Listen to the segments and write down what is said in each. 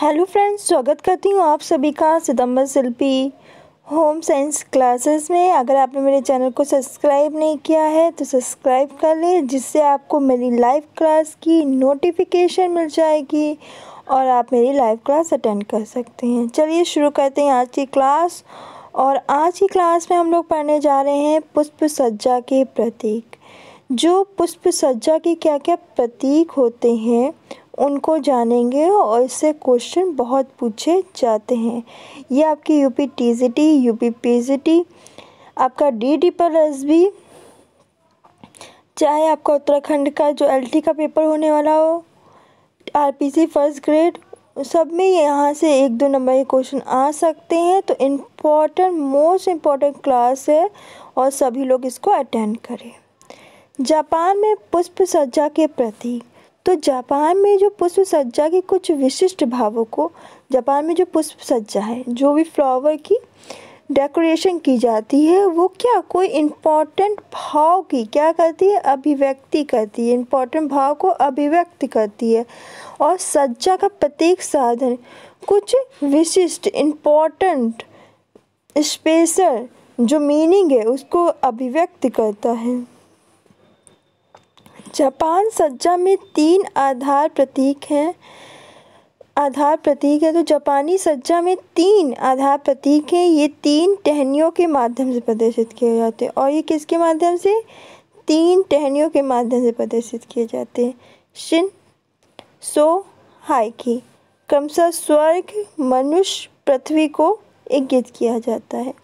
hello friends स्वागत करती हूँ आप सभी का सितंबर शिल्पी होम साइंस क्लासेस में अगर आपने मेरे चैनल को सब्सक्राइब नहीं किया है तो सब्सक्राइब कर लें जिससे आपको मेरी लाइव क्लास की नोटिफिकेशन मिल जाएगी और आप मेरी लाइव क्लास अटेंड कर सकते हैं चलिए शुरू करते हैं आज की क्लास और आज की क्लास में हम लोग पढ़ने जा रहे हैं पुष्प सज्जा के प्रतीक जो पुष्प सज्जा के क्या क्या प्रतीक होते हैं उनको जानेंगे और इससे क्वेश्चन बहुत पूछे जाते हैं ये आपकी U P T C T U P P C T आपका डी डी पर एस बी चाहे आपका उत्तराखंड का जो एल टी का पेपर होने वाला हो R P C first grade सब में यहाँ से एक दो नंबर के क्वेश्चन आ सकते हैं तो इम्पोर्टेंट मोस्ट इम्पॉर्टेंट क्लास है और सभी लोग इसको अटेंड करें जापान में पुष्प सज्जा के प्रतीक तो जापान में जो पुष्प सज्जा के कुछ विशिष्ट भावों को जापान में जो पुष्प सज्जा है जो भी फ्लावर की डेकोरेशन की जाती है वो क्या कोई इम्पोर्टेंट भाव की क्या करती है अभिव्यक्ति करती है इम्पोर्टेंट भाव को अभिव्यक्त करती है और सज्जा का प्रत्येक साधन कुछ विशिष्ट इम्पोर्टेंट स्पेशल जो मीनिंग है उसको अभिव्यक्त करता है जापान सज्जा में तीन आधार प्रतीक हैं आधार प्रतीक है तो जापानी सज्जा में तीन आधार प्रतीक हैं ये तीन टहनियों के माध्यम से प्रदर्शित किए जाते हैं और ये किसके माध्यम से तीन टहनियों के माध्यम से प्रदर्शित किए जाते हैं शिन सो हाइकी क्रमशः स्वर्ग मनुष्य पृथ्वी को इंगित किया जाता है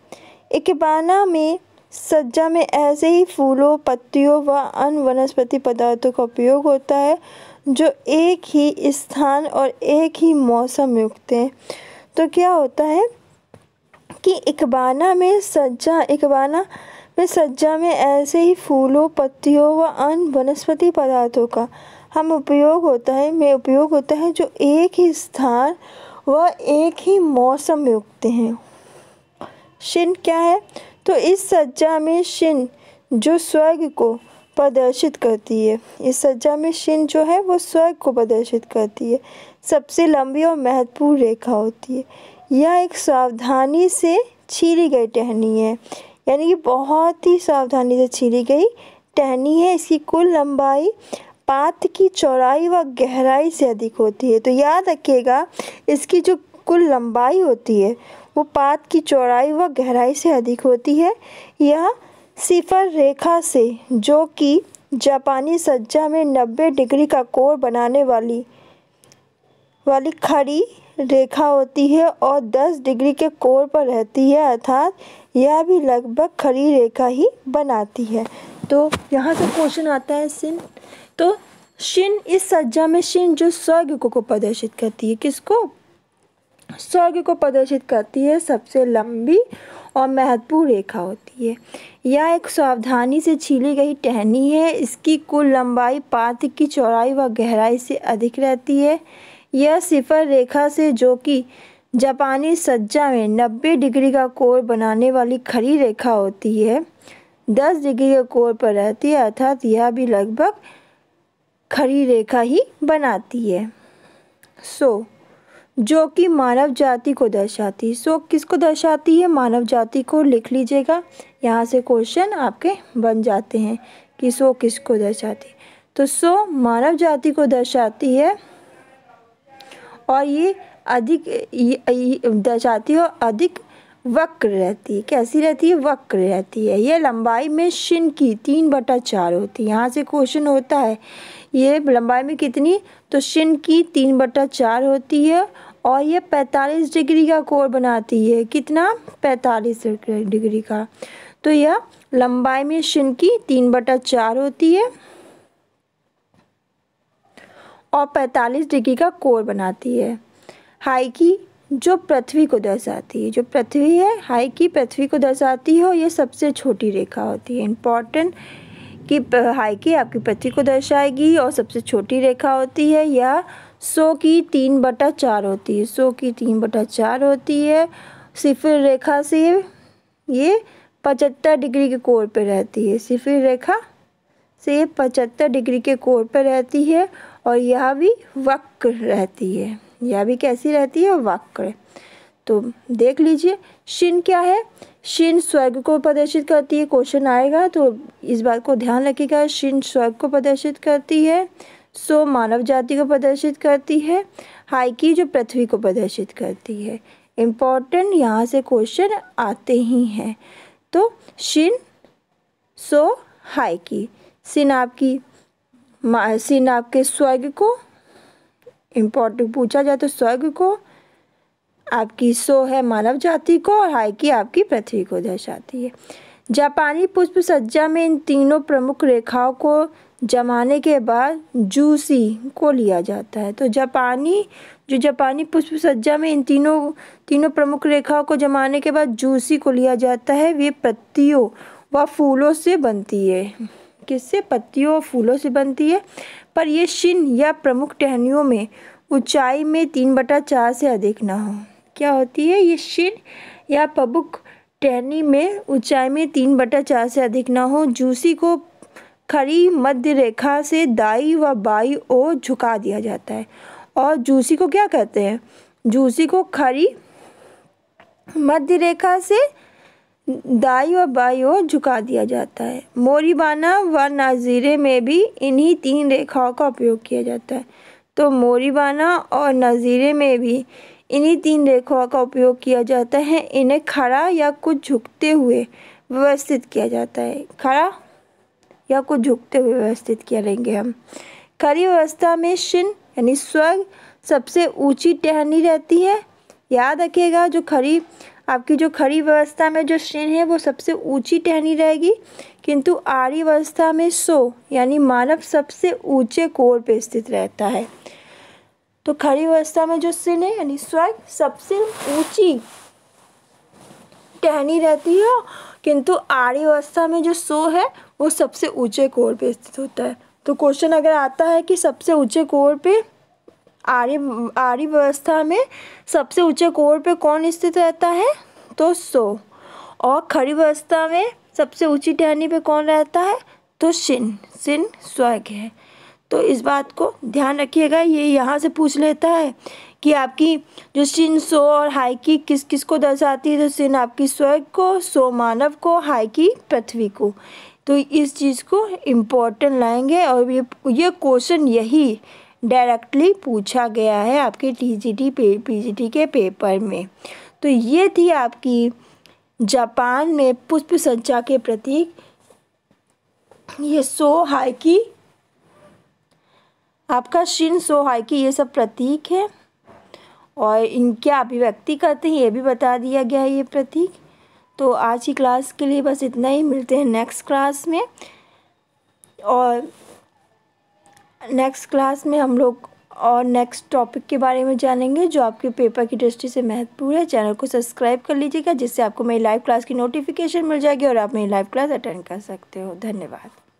इकबाना में सज्जा में ऐसे ही फूलों पत्तियों व अन्य वनस्पति पदार्थों का उपयोग होता है जो एक ही स्थान और एक ही मौसम में उगते हैं तो क्या होता है कि इकबाना में सज्जा इकबाना में सज्जा में ऐसे ही फूलों पत्तियों व अन्य वनस्पति पदार्थों का हम उपयोग होता है में उपयोग होता है जो एक ही स्थान व एक ही मौसम में उगते हैं शिन क्या है तो इस सज्जा में शिन जो स्वर्ग को प्रदर्शित करती है इस सज्जा में शिन जो है वो स्वर्ग को प्रदर्शित करती है सबसे लंबी और महत्वपूर्ण रेखा होती है यह एक सावधानी से छीली गई टहनी है यानी कि बहुत ही सावधानी से छीली गई टहनी है इसकी कुल लंबाई पात की चौड़ाई व गहराई से अधिक होती है तो याद रखिएगा इसकी जो कुल लंबाई होती है वो पात की चौड़ाई व गहराई से अधिक होती है यह सिफर रेखा से जो कि जापानी सज्जा में नब्बे डिग्री का कोर बनाने वाली वाली खड़ी रेखा होती है और 10 डिग्री के कोर पर रहती है अर्थात यह भी लगभग खड़ी रेखा ही बनाती है तो यहाँ से क्वेश्चन आता है सिन तो शिन इस सज्जा में शिन जो स्वर्ग को प्रदर्शित करती है किसको स्वर्ग को प्रदर्शित करती है सबसे लंबी और महत्वपूर्ण रेखा होती है यह एक सावधानी से छीली गई टहनी है इसकी कुल लंबाई पात्र की चौड़ाई व गहराई से अधिक रहती है यह सिफर रेखा से जो कि जापानी सज्जा में 90 डिग्री का कोर बनाने वाली खड़ी रेखा होती है 10 डिग्री के कोर पर रहती है अर्थात यह भी लगभग खड़ी रेखा ही बनाती है सो so, जो कि मानव जाति को दर्शाती है सो किसको दर्शाती है मानव जाति को लिख लीजिएगा यहाँ से क्वेश्चन आपके बन जाते हैं कि सो किसको दर्शाती है तो सो मानव जाति को दर्शाती है और ये अधिक दर्शाती है अधिक वक्र रहती है कैसी रहती है वक्र रहती है यह लंबाई में शिन की तीन बटा चार होती है यहाँ से क्वेश्चन होता है ये लंबाई में कितनी तो शिन की तीन बटा चार होती है और ये 45 डिग्री का कोर बनाती है कितना 45 डिग्री का तो यह लंबाई में शिन की तीन बटा चार होती है और 45 डिग्री का कोर बनाती है हाई की जो पृथ्वी को दर्शाती है जो पृथ्वी है हाई की पृथ्वी को दर्शाती है और ये सबसे छोटी रेखा होती है इम्पॉर्टेंट की पढ़ाई की आपकी पति को दर्शाएगी और सबसे छोटी रेखा होती है यह सो की तीन बटा चार होती है सो की तीन बटा चार होती है सिफिर रेखा से ये पचहत्तर डिग्री के कोर पर रहती है सिफिर रेखा से पचहत्तर डिग्री के कोर पर रहती है और यह भी वक्र रहती है यह भी कैसी रहती है वक्र तो देख लीजिए शिन क्या है शिन स्वर्ग को प्रदर्शित करती है क्वेश्चन आएगा तो इस बात को ध्यान रखिएगा शिन स्वर्ग को प्रदर्शित करती है सो मानव जाति को प्रदर्शित करती है हाइकी जो पृथ्वी को प्रदर्शित करती है इम्पॉर्टेंट यहाँ से क्वेश्चन आते ही हैं तो शिन सो हाइकी सिन आपकी सिन आपके स्वर्ग को इम्पोर्टेंट पूछा जाए तो स्वर्ग को आपकी सो है मानव जाति को और हाई की आपकी पृथ्वी को दर्शाती है जापानी पुष्प सज्जा में इन तीनों प्रमुख रेखाओं को जमाने के बाद जूसी को लिया जाता है तो जापानी जो जापानी पुष्प सज्जा में इन तीनों तीनों प्रमुख रेखाओं को जमाने के बाद जूसी को लिया जाता है वे पत्तियों व फूलों से बनती है किससे पत्तियों और फूलों से बनती है पर यह शिन या प्रमुख टहनियों में ऊंचाई में तीन बटा चार से अधिक ना हो क्या होती है ये शिन या पबुक टहनी में ऊंचाई में तीन बटा चार से अधिक ना हो जूसी को खड़ी मध्य रेखा से दाई व बाई ओर झुका दिया जाता है और जूसी को क्या कहते हैं जूसी को खड़ी मध्य रेखा से दाई व बाई ओर झुका दिया जाता है मोरीबाना व नाजीरे में भी इन्हीं तीन रेखाओं का उपयोग किया जाता है तो मोरीबाना और नज़ीरे में भी इन्हीं तीन रेखाओं का उपयोग किया जाता है इन्हें खड़ा या कुछ झुकते हुए व्यवस्थित किया जाता है खड़ा या कुछ झुकते हुए व्यवस्थित किया लेंगे हम खड़ी व्यवस्था में शिन यानी स्वर्ग सबसे ऊंची टहनी रहती है याद रखिएगा जो खड़ी आपकी जो खड़ी व्यवस्था में जो शिन है वो सबसे ऊंची टहनी रहेगी किंतु आरी व्यवस्था में सो यानी मानव सबसे ऊंचे कोर पर स्थित रहता है तो खड़ी अवस्था में जो सिल है यानी स्वर्ग सबसे ऊंची टहनी रहती है किंतु आड़ी अवस्था में जो सो है वो सबसे ऊंचे कोर पे स्थित होता है तो क्वेश्चन अगर आता है कि सबसे ऊंचे कोर पे आर्य आर्य व्यवस्था में सबसे ऊंचे कोर पे कौन स्थित रहता है तो सो और खड़ी व्यवस्था में सबसे ऊंची टहनी पे कौन रहता है तो शिन सिन स्वर्ग है तो इस बात को ध्यान रखिएगा ये यहाँ से पूछ लेता है कि आपकी जो सिन सो और हाई की किस किस को दर्शाती है तो सिन आपकी स्वर्ग को सो मानव को हाई की पृथ्वी को तो इस चीज़ को इम्पोर्टेंट लाएंगे और ये ये क्वेश्चन यही डायरेक्टली पूछा गया है आपके टीजीटी पे पीजीटी के पेपर में तो ये थी आपकी जापान में पुष्प संचा के प्रतीक ये सो हाई की आपका शिन हाई की ये सब प्रतीक है और इनके अभिव्यक्ति करते हैं ये भी बता दिया गया है ये प्रतीक तो आज की क्लास के लिए बस इतना ही मिलते हैं नेक्स्ट क्लास में और नेक्स्ट क्लास में हम लोग और नेक्स्ट टॉपिक के बारे में जानेंगे जो आपके पेपर की दृष्टि से महत्वपूर्ण है चैनल को सब्सक्राइब कर लीजिएगा जिससे आपको मेरी लाइव क्लास की नोटिफिकेशन मिल जाएगी और आप मेरी लाइव क्लास अटेंड कर सकते हो धन्यवाद